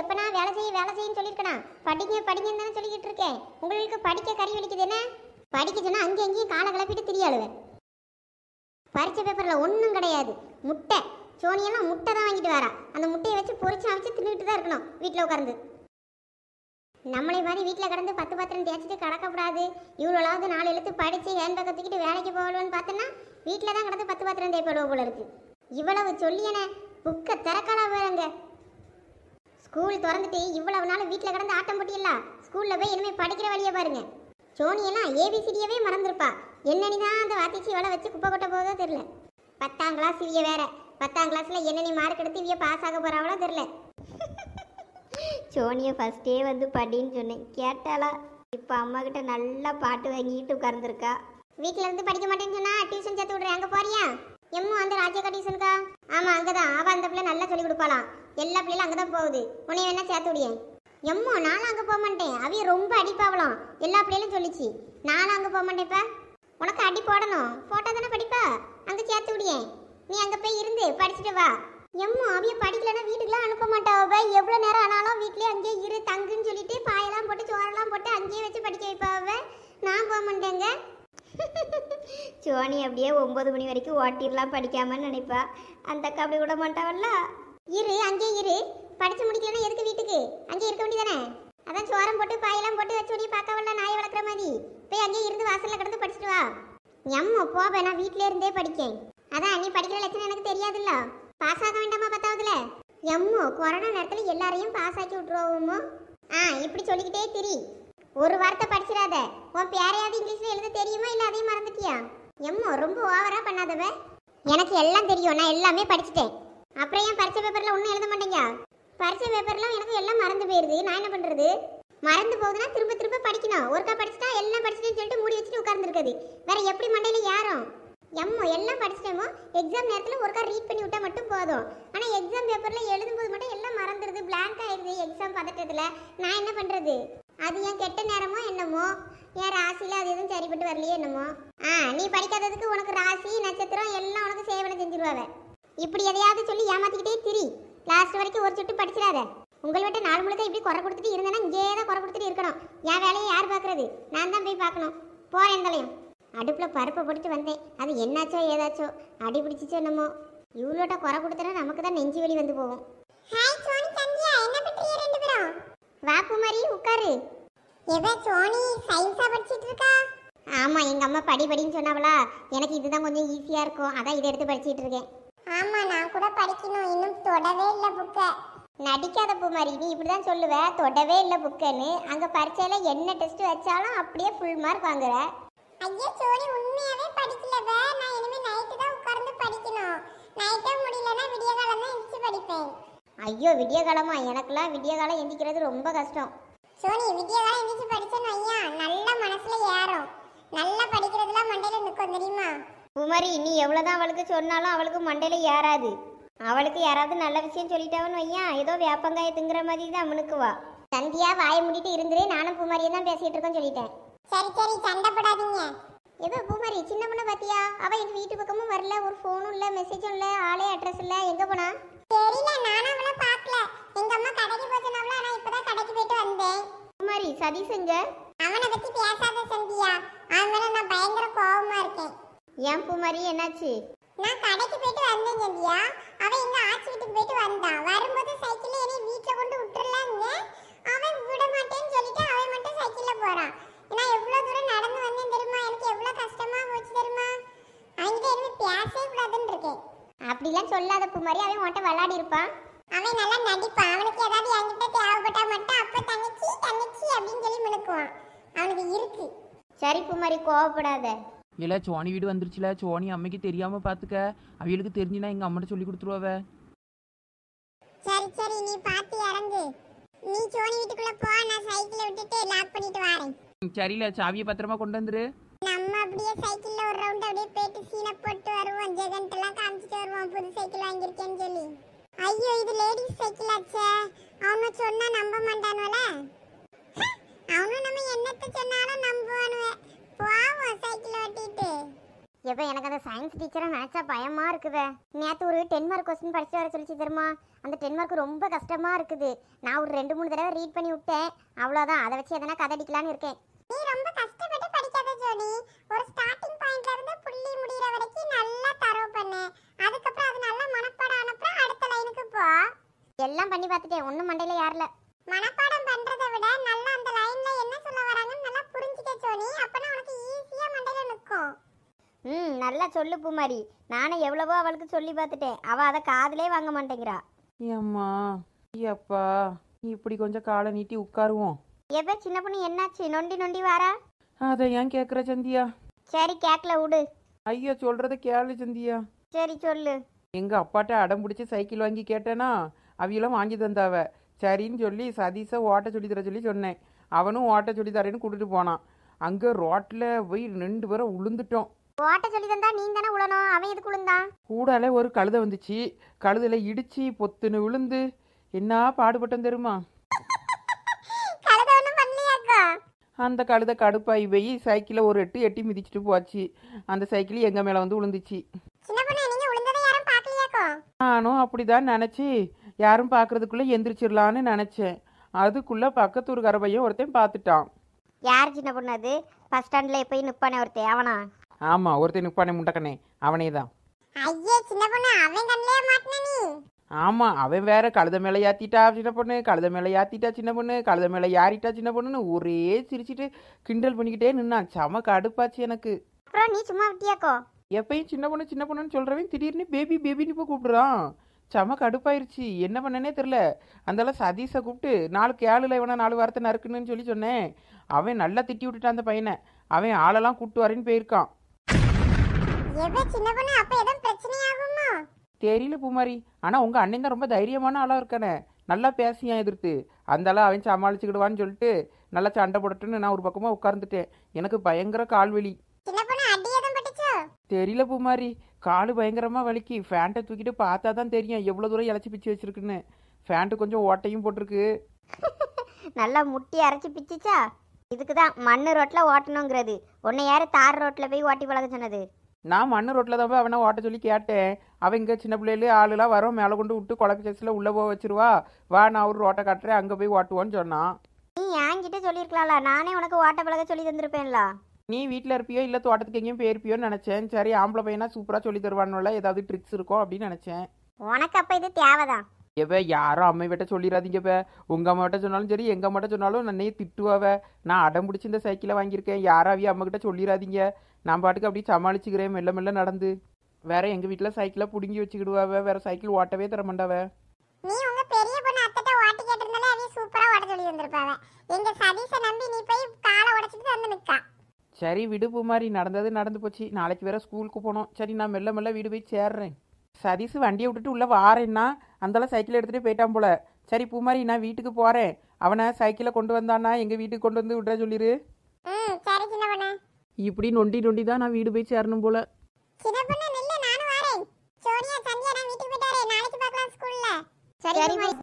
எப்பனா வேலை செய்ய வேலை செய்யன்னு சொல்லியிருக்கணும் படிங்க படிங்கன்னு தானே சொல்லிக்கிட்டு இருக்கேன் உங்களுக்கு படிக்க கறி வலிக்குது என்ன படிக்க சொன்னால் அங்கே எங்கேயும் காலை கிளப்பிட்டு திரியாளுவேன் பரீட்சை பேப்பரில் ஒன்றும் கிடையாது முட்டை சோனியெல்லாம் முட்டை தான் வாங்கிட்டு வரா அந்த முட்டையை வச்சு பொறிச்சு அமைச்சு தின்னுட்டு தான் இருக்கணும் வீட்டில் உட்காந்து நம்மளே மாதிரி வீட்டில் கடந்து பத்து பத்திரம் தேய்ச்சிட்டு கிடக்கக்கூடாது இவ்வளோலாவது நாலு எழுத்து படித்து ஹேண்ட்பேக்கை தூக்கிட்டு வேலைக்கு போகணும்னு பார்த்தோன்னா வீட்டில் தான் கடந்து பத்து பத்திரம் தேய்ப்படுவோம் போல இருக்குது இவ்வளவு சொல்லியன புக்கை திறக்கலாம் பாருங்க ஸ்கூல் திறந்துட்டு இவ்வளவு நாள் வீட்டில் கிடந்து ஆட்டம் போட்டியல்ல ஸ்கூலில் போய் இனிமேல் படிக்கிற வழியை பாருங்க சோனியெல்லாம் ஏபிசிடியவே மறந்துருப்பா என்னனி தான் அந்த வாத்திச்சி வலை வச்சு குப்பை கொட்ட போதோ தெரில பத்தாம் கிளாஸ் இவிய வேற பத்தாம் கிளாஸில் என்னென்ன மார்க் எடுத்து இவிய பாஸ் ஆக போகிறாவளோ தெரில சோனியை ஃபஸ்ட்டே வந்து படின்னு சொன்னேன் கேட்டாளா இப்போ அம்மா கிட்ட நல்லா பாட்டு வாங்கிட்டு உட்கார்ந்துருக்கா வீட்டில் இருந்து படிக்க மாட்டேன்னு சொன்னா டியூஷன் சேர்த்து விடுறேன் அங்கே போறியா எம்மு அந்த ராஜகா டியூஷனுக்கா ஆமாம் அங்கே தான் அவள் அந்த பிள்ளை நல்லா சொல்லி கொடுப்பாளாம் எல்லா பிள்ளைகளும் அங்கே தான் போகுது உன்னை என்ன சேர்த்து விடியேன் எம்மோ நானும் அங்கே போக மாட்டேன் அவிய ரொம்ப அடிப்பாவலாம் எல்லா பிள்ளைகளும் சொல்லிச்சு நானும் அங்கே போக மாட்டேன்ப்பா உனக்கு அடி போடணும் போட்டால் தானே படிப்பா அங்கே சேர்த்து விடியேன் நீ அங்கே போய் இருந்து படிச்சுட்டு வா எம்மோ அவிய படிக்கலன்னா வீட்டுக்குலாம் அனுப்ப மாட்டாவ எவ்வளோ நேரம் ஆனாலும் வீட்லேயே அங்கேயே இரு தங்குன்னு சொல்லிட்டு பாயெல்லாம் போட்டு சோறெல்லாம் போட்டு அங்கேயே வச்சு படிக்க வைப்பாவ நான் போக மாட்டேங்க சோனி அப்படியே ஒம்பது மணி வரைக்கும் ஓட்டிடலாம் படிக்காமன்னு நினைப்பா அந்த அக்கா அப்படி விட மாட்டாவல்ல இரு அங்கேயே இரு படிச்சு முடிக்கலன்னா எதுக்கு வீட்டுக்கு அங்கே இருக்க வேண்டியதானே அதான் சோரம் போட்டு பாயெல்லாம் போட்டு பார்க்க பார்க்கவல்ல நாயை வளர்க்குற மாதிரி போய் அங்கேயே இருந்து வாசலில் கிடந்து படிச்சுட்டு வா எம்மோ போவேன் நான் வீட்டிலே இருந்தே படிக்கேன் அதான் நீ படிக்கிற லட்சணம் எனக்கு தெரியாதுல்ல பாஸ் ஆக வேண்டாமா பத்தாவதுல எம்மோ கொரோனா நேரத்தில் எல்லாரையும் பாஸ் ஆக்கி விட்ருவோமோ ஆ இப்படி சொல்லிக்கிட்டே திரி ஒரு வார்த்தை படிச்சிடாத உன் பேரையாவது இங்கிலீஷில் எழுத தெரியுமா இல்லை அதையும் மறந்துட்டியா எம்மோ ரொம்ப ஓவராக பண்ணாதவ எனக்கு எல்லாம் தெரியும் நான் எல்லாமே படிச்சுட்டேன் அப்புறம் ஏன் பரிச்சை பேப்பரில் ஒன்றும் எழுத மாட்டேங்க பரிச்சை பேப்பர்லாம் எனக்கு எல்லாம் மறந்து போயிடுது நான் என்ன பண்ணுறது மறந்து போகுதுன்னா திரும்ப திரும்ப படிக்கணும் ஒருக்கா படிச்சுட்டா எல்லாம் படிச்சுட்டேன்னு சொல்லிட்டு மூடி வச்சுட்டு உட்கார்ந்துருக்குது வேற எப்படி மண்டையில் யாரும் எம்மோ எல்லாம் படிச்சிட்டேமோ எக்ஸாம் நேரத்தில் ஒருக்கா ரீட் பண்ணி விட்டால் மட்டும் போதும் ஆனால் எக்ஸாம் பேப்பரில் எழுதும்போது மட்டும் எல்லாம் மறந்துடுது பிளாங்க் ஆயிடுது எக்ஸாம் பதட்டத்தில் நான் என்ன பண்ணுறது அது ஏன் கெட்ட நேரமோ என்னமோ என் ராசியில் அது எதுவும் சரிப்பட்டு வரலையே என்னமோ ஆ நீ படிக்காததுக்கு உனக்கு ராசி நட்சத்திரம் எல்லாம் உனக்கு சேவனை செஞ்சிருவாவே இப்படி எதையாவது சொல்லி ஏமாத்திக்கிட்டே திரி லாஸ்ட் வரைக்கும் ஒரு சுட்டு படிச்சிடாத உங்கள்கிட்ட நாள் முழுக்க இப்படி குறை கொடுத்துட்டு இருந்தேன்னா இங்கேயே தான் குறை கொடுத்துட்டு இருக்கணும் என் வேலையை யார் பார்க்குறது நான் தான் போய் பார்க்கணும் போகிறேன் தலையும் அடுப்பில் பருப்பை போட்டுட்டு வந்தேன் அது என்னாச்சோ ஏதாச்சோ அடி பிடிச்சிச்சோ என்னமோ இவ்வளோட்ட குறை கொடுத்தனா நமக்கு தான் நெஞ்சு வெளி வந்து போகும் வாப்பு மாதிரி உட்காரு எதா சோனி சயின்ஸா படிச்சிட்டு இருக்கா ஆமா எங்க அம்மா படி படின்னு சொன்னாவளா எனக்கு இதுதான் கொஞ்சம் ஈஸியா இருக்கும் அதான் இதை எடுத்து படிச்சிட்டு இருக்கேன் ஆமா நான் கூட படிக்கணும் இன்னும் தொடவே இல்லை புக்கை நடிக்காத பூமாரி நீ இப்படிதான் சொல்லுவ தொடவே இல்லை புக்குன்னு அங்க பரீட்சையில என்ன டெஸ்ட் வச்சாலும் அப்படியே ஃபுல் மார்க் வாங்குற ஐயோ சோரி உண்மையாவே படிக்கலவ நான் இனிமே நைட்டு தான் உட்கார்ந்து படிக்கணும் நைட்டே முடியலனா விடிய காலம் தான் படிப்பேன் ஐயோ விடிய காலமா எனக்கெல்லாம் விடிய காலம் எந்திக்கிறது ரொம்ப கஷ்டம் சோனி விடிய காலம் எந்திரிச்சு படிச்சேன்னு ஐயா நல்ல மனசுல ஏறும் நல்லா படிக்கிறதுலாம் மண்டையில நிற்கும் தெரியுமா குமரி நீ எவ்வளோதான் அவளுக்கு சொன்னாலும் அவளுக்கு மண்டையில் ஏறாது அவளுக்கு யாராவது நல்ல விஷயம் சொல்லிட்டாவன்னு வையா ஏதோ வேப்பங்காய திங்குற மாதிரி தான் வா சந்தியா வாய முடிட்டு இருந்துரு நானும் பூமாரியை தான் பேசிட்டு இருக்கோம் சொல்லிட்டேன் சரி சரி சண்டை ஏதோ பூமாரி சின்ன பொண்ணு பாத்தியா அவ எங்க வீட்டு பக்கமும் வரல ஒரு போனும் இல்ல மெசேஜும் இல்ல ஆளே அட்ரஸ் இல்ல எங்க போனா தெரியல நானும் அவளை பார்க்கல எங்க அம்மா கடைக்கு ஆனால் இப்போ இப்பதான் கடைக்கு போயிட்டு வந்தேன் பூமாரி சதீஷ் எங்க அவனை பத்தி பேசாத சந்தியா அவன் மேல நான் பயங்கர கோவமா இருக்கேன் ஏன் பூமாரி என்னாச்சு நான் கடைக்கு போயிட்டு வந்தேன் சந்தியா அவ இங்க ஆச்சு வீட்டுக்கு போயிட்டு வந்தா வரும்போது சைக்கிள் ஏறி வீட்ல கொண்டு விட்டுறலாங்க அவன் விட மாட்டேன்னு சொல்லிட்டு அவன் மட்டும் சைக்கிள்ல போறான் நான் எவ்வளவு தூரம் நடந்து வந்தேன் தெரியுமா எனக்கு எவ்வளவு கஷ்டமா போச்சு தெரியுமா அவன்கிட்ட இருந்து பேசவே கூடாதுன்னு இருக்கேன் அப்படிலாம் சொல்லாத பூமாரி அவன் மட்டும் விளையாடி இருப்பான் அவன் நல்லா நடிப்பான் அவனுக்கு ஏதாவது என்கிட்ட தேவைப்பட்டா மட்டும் அப்ப தங்கச்சி தங்கச்சி அப்படின்னு சொல்லி முழுக்குவான் அவனுக்கு இருக்கு சரி பூமாரி கோவப்படாத இல்ல சோனி வீடு வந்துருச்சுல சோனி அம்மைக்கு தெரியாம பாத்துக்க அவளுக்கு தெரிஞ்சுனா எங்க அம்மாட்ட சொல்லி கொடுத்துருவாவ சரி சரி நீ பாத்து இறங்கு நீ சோனி வீட்டுக்குள்ள போ நான் சைக்கிளை விட்டுட்டு லாக் பண்ணிட்டு வரேன் சரில சாவியை பத்திரமா கொண்டு வந்துரு நம்ம அப்படியே சைக்கிள்ல ஒரு ரவுண்ட் அப்படியே போயிட்டு சீனை போட்டு வருவோம் ஜெகன்ட் எல்லாம் காமிச்சிட்டு வருவோம் புது சைக்கிள் வாங்கியிருக்கேன்னு சொல்லி ஐயோ இது லேடிஸ் சைக்கிள் ஆச்சே அவங்க சொன்னா நம்ப மாட்டானோல இப்போ எனக்கு அந்த சயின்ஸ் டீச்சரை நினச்சா பயமாக இருக்குதே நேற்று ஒரு டென் மார்க் கொஸ்டின் படிச்சு வர சொல்லிச்சு தெரியுமா அந்த டென் மார்க் ரொம்ப கஷ்டமாக இருக்குது நான் ஒரு ரெண்டு மூணு தடவை ரீட் பண்ணி விட்டேன் அவ்வளோதான் அதை வச்சு எதனா கதடிக்கலாம்னு இருக்கேன் நீ ரொம்ப கஷ்டப்பட்டு படிக்காத ஜோனி ஒரு ஸ்டார்டிங் பாயிண்ட்ல இருந்து புள்ளி முடியிற வரைக்கும் நல்லா தரவு பண்ணு அதுக்கப்புறம் அது நல்லா மனப்பாடம் ஆனப்புறம் அடுத்த லைனுக்கு போ எல்லாம் பண்ணி பார்த்துட்டேன் ஒன்றும் மண்டையில் யாரில் மனப்பாடம் பண்ணுறதை விட நல்லா அந்த லைனில் என்ன சொல்ல வராங்கன்னு நல்லா புரிஞ்சுக்க ஜோனி அப்போ நல்லா சொல்லு பூமாரி நானும் எவ்வளவோ அவளுக்கு சொல்லி பார்த்துட்டேன் அவள் அதை காதலே வாங்க மாட்டேங்கிறா ஏம்மா ஐயப்பா இப்படி கொஞ்சம் காலை நீட்டி உட்காருவோம் எப்ப சின்ன பொண்ணு என்னாச்சு நொண்டி நொண்டி வாரா அதை ஏன் கேட்குற சந்தியா சரி கேக்கல விடு ஐயோ சொல்கிறத கேளு சந்தியா சரி சொல்லு எங்கள் அப்பாட்ட அடம் பிடிச்சி சைக்கிள் வாங்கி கேட்டேனா அவியெல்லாம் வாங்கி தந்தாவ சரின்னு சொல்லி சதீஷை ஓட்ட சொல்லி தர சொல்லி சொன்னேன் அவனும் ஓட்ட சொல்லி தரேன்னு கூட்டிட்டு போனான் அங்கே ரோட்டில் போய் ரெண்டு பேரும் உளுந்துட்டோம் ஓட்ட சொல்லி தந்தா நீ தானே உழணும் அவன் எதுக்கு உளுந்தான் கூடால ஒரு கழுத வந்துச்சு கழுதையில இடிச்சு பொத்துன்னு விழுந்து என்ன பாடுபட்டம் தெரியுமா அந்த கழுத கடுப்பாய் போய் சைக்கிளை ஒரு எட்டு எட்டி மிதிச்சிட்டு போச்சு அந்த சைக்கிள் எங்க மேல வந்து விழுந்துச்சு நானும் அப்படிதான் நினச்சி யாரும் பாக்குறதுக்குள்ள எந்திரிச்சிடலான்னு நினச்சேன் அதுக்குள்ள பக்கத்து ஒரு கரபையும் ஒருத்தன் பார்த்துட்டான் யார் சின்ன பொண்ணு அது பஸ் ஸ்டாண்ட்ல போய் நிற்பானே ஒருத்தன் அவனா ஆமா ஒருத்தன் நிப்பானே முண்டக்கனே அவனே தான் ஐயே சின்ன பொண்ணு அவன் கண்ணிலே மாட்டின நீ ஆமா அவன் வேற கழுத மேல ஏத்திட்டா சின்ன பொண்ணு கழுத மேல ஏத்திட்டா சின்ன பொண்ணு கழுத மேல யாரிட்டா சின்ன பொண்ணுன்னு ஒரே சிரிச்சிட்டு கிண்டல் பண்ணிக்கிட்டே நின்னான் செம அடுப்பாச்சு எனக்கு அப்புறம் நீ சும்மா விட்டியாக்கோ எப்பயும் சின்ன பொண்ணு சின்ன பொண்ணுன்னு சொல்றவன் திடீர்னு பேபி பேபின்னு போய் கூப்பிடுறான் செம கடுப்பாயிருச்சு என்ன பண்ணனே தெரில அந்தால சதீஷை கூப்பிட்டு நாலு கேளுல இவனை நாலு வாரத்தை நறுக்குன்னு சொல்லி சொன்னேன் அவன் நல்லா திட்டி விட்டுட்டான் அந்த பையனை அவன் ஆளெல்லாம் கூப்பிட்டு வரேன்னு போயிருக்கான் எவ்வளவு சின்ன பொண்ணு அப்ப ஏதோ ஆகுமா தெரியல பூமாரி ஆனா உங்க அண்ணன் தான் ரொம்ப தைரியமான ஆளா இருக்கானே நல்லா பேசியான் எதிர்த்து அந்த அளவு அவன் சமாளிச்சுக்கிடுவான்னு சொல்லிட்டு நல்லா சண்டை போடட்டுன்னு நான் ஒரு பக்கமா உட்கார்ந்துட்டேன் எனக்கு பயங்கர கால் வலி சின்ன தெரியல பூமாரி காலு பயங்கரமா வலிக்கு ஃபேண்ட்டை தூக்கிட்டு பார்த்தா தான் தெரியும் எவ்வளவு தூரம் இழைச்சி பிச்சு வச்சிருக்குன்னு ஃபேண்ட்டு கொஞ்சம் ஓட்டையும் போட்டிருக்கு நல்லா முட்டி அரைச்சி பிச்சுச்சா இதுக்கு தான் மண்ணு ரோட்டில் ஓட்டணுங்கிறது உன்னை யார் தார் ரோட்டில் போய் ஓட்டி பழக சொன்னது நான் மண்ணு ரோட்டில் தான் போய் அவனை ஓட்ட சொல்லி கேட்டேன் அவன் இங்கே சின்ன பிள்ளையிலே ஆளுலாம் வரும் மேலே கொண்டு விட்டு கொலக்கு சச்சில் உள்ளே போக வச்சிருவா வா நான் ஒரு ரோட்டை காட்டுறேன் அங்கே போய் ஓட்டுவோன்னு சொன்னான் நீ என்கிட்ட சொல்லியிருக்கலாம்ல நானே உனக்கு ஓட்ட பழக சொல்லி தந்திருப்பேன்ல நீ வீட்டில் இருப்பியோ இல்லை தோட்டத்துக்கு எங்கேயும் போயிருப்பியோன்னு நினச்சேன் சரி ஆம்பளை பையனா சூப்பராக சொல்லி தருவானுல ஏதாவது ட்ரிக்ஸ் இருக்கும் அப்படின்னு நினச்சேன் உனக்கு அப்போ இது தேவைதான் எப்போ யாரும் அம்மைவிட்ட சொல்லிடாதீங்க இப்போ உங்கள் அம்மாவிட்ட சொன்னாலும் சரி எங்கள் அம்மாட்ட சொன்னாலும் நன்னே திட்டுவாவ நான் அடம் பிடிச்சி இந்த சைக்கிளை வாங்கியிருக்கேன் யாராவே அம்மக்கிட்ட சொல்லிடாதீங்க நான் பாட்டுக்கு அப்படியே சமாளிச்சுக்கிறேன் மெல்ல மெல்ல நடந்து வேற எங்கள் வீட்டில் சைக்கிளை பிடுங்கி வச்சுக்கிடுவாவ வேற சைக்கிள் ஓட்டவே தர மாட்டாவ நீ உங்க பெரிய பொண்ணு ஓட்டி கேட்டிருந்தாலே சூப்பரா சொல்லி எங்க நம்பி நீ போய் காலை வந்து நிக்கா சரி விடுப்பு மாதிரி நடந்தது நடந்து போச்சு நாளைக்கு வேற ஸ்கூலுக்கு போனோம் சரி நான் மெல்ல மெல்ல வீடு போய் சேர்றேன் சதீஷ் வண்டியை விட்டுட்டு உள்ளே வாரேன்னா அந்தளவு சைக்கிள் எடுத்துகிட்டு போயிட்டான் போல சரி பூமாரி நான் வீட்டுக்கு போகிறேன் அவனை சைக்கிளை கொண்டு வந்தானா எங்கள் வீட்டுக்கு கொண்டு வந்து விட்ற சொல்லிடு இப்படி நொண்டி நொண்டி தான் நான் வீடு போய் சேரணும் போல சரி